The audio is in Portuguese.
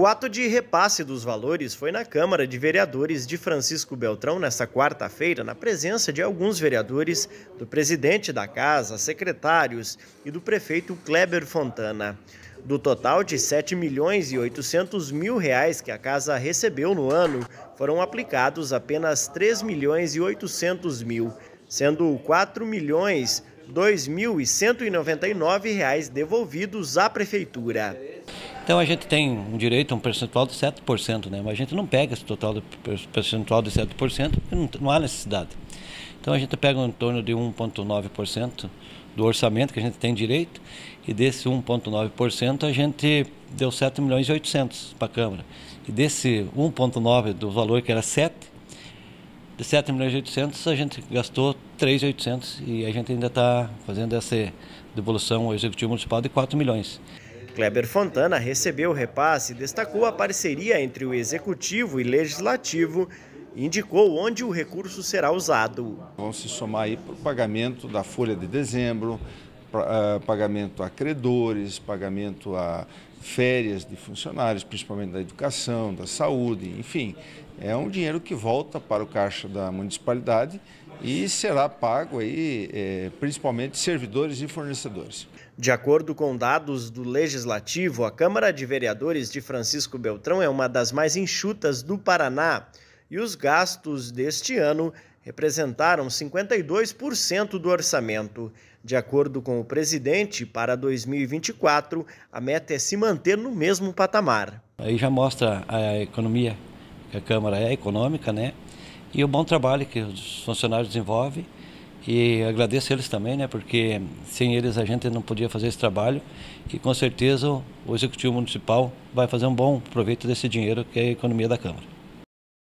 O ato de repasse dos valores foi na Câmara de Vereadores de Francisco Beltrão nesta quarta-feira, na presença de alguns vereadores, do presidente da casa, secretários e do prefeito Kleber Fontana. Do total de 7 milhões e 800 mil reais que a casa recebeu no ano, foram aplicados apenas 3 milhões e 800 mil, sendo 4 milhões R$ 2.199 devolvidos à Prefeitura. Então a gente tem um direito a um percentual de 7%, né? mas a gente não pega esse total do percentual de 7% porque não, não há necessidade. Então a gente pega em torno de 1,9% do orçamento que a gente tem direito e desse 1,9% a gente deu 7 milhões e 800 para a Câmara. E desse 1,9% do valor que era 7, de 7 milhões e 800 a gente gastou 3.800 e a gente ainda está fazendo essa devolução ao Executivo Municipal de 4 milhões. Kleber Fontana recebeu o repasse e destacou a parceria entre o Executivo e Legislativo e indicou onde o recurso será usado. Vão se somar aí para o pagamento da folha de dezembro, ah, pagamento a credores, pagamento a férias de funcionários, principalmente da educação, da saúde, enfim. É um dinheiro que volta para o caixa da municipalidade e será pago aí, é, principalmente servidores e fornecedores. De acordo com dados do Legislativo, a Câmara de Vereadores de Francisco Beltrão é uma das mais enxutas do Paraná e os gastos deste ano representaram 52% do orçamento. De acordo com o presidente, para 2024, a meta é se manter no mesmo patamar. Aí já mostra a economia, que a Câmara é econômica, né? E o bom trabalho que os funcionários desenvolvem. E agradeço eles também, né? Porque sem eles a gente não podia fazer esse trabalho. E com certeza o Executivo Municipal vai fazer um bom proveito desse dinheiro que é a economia da Câmara.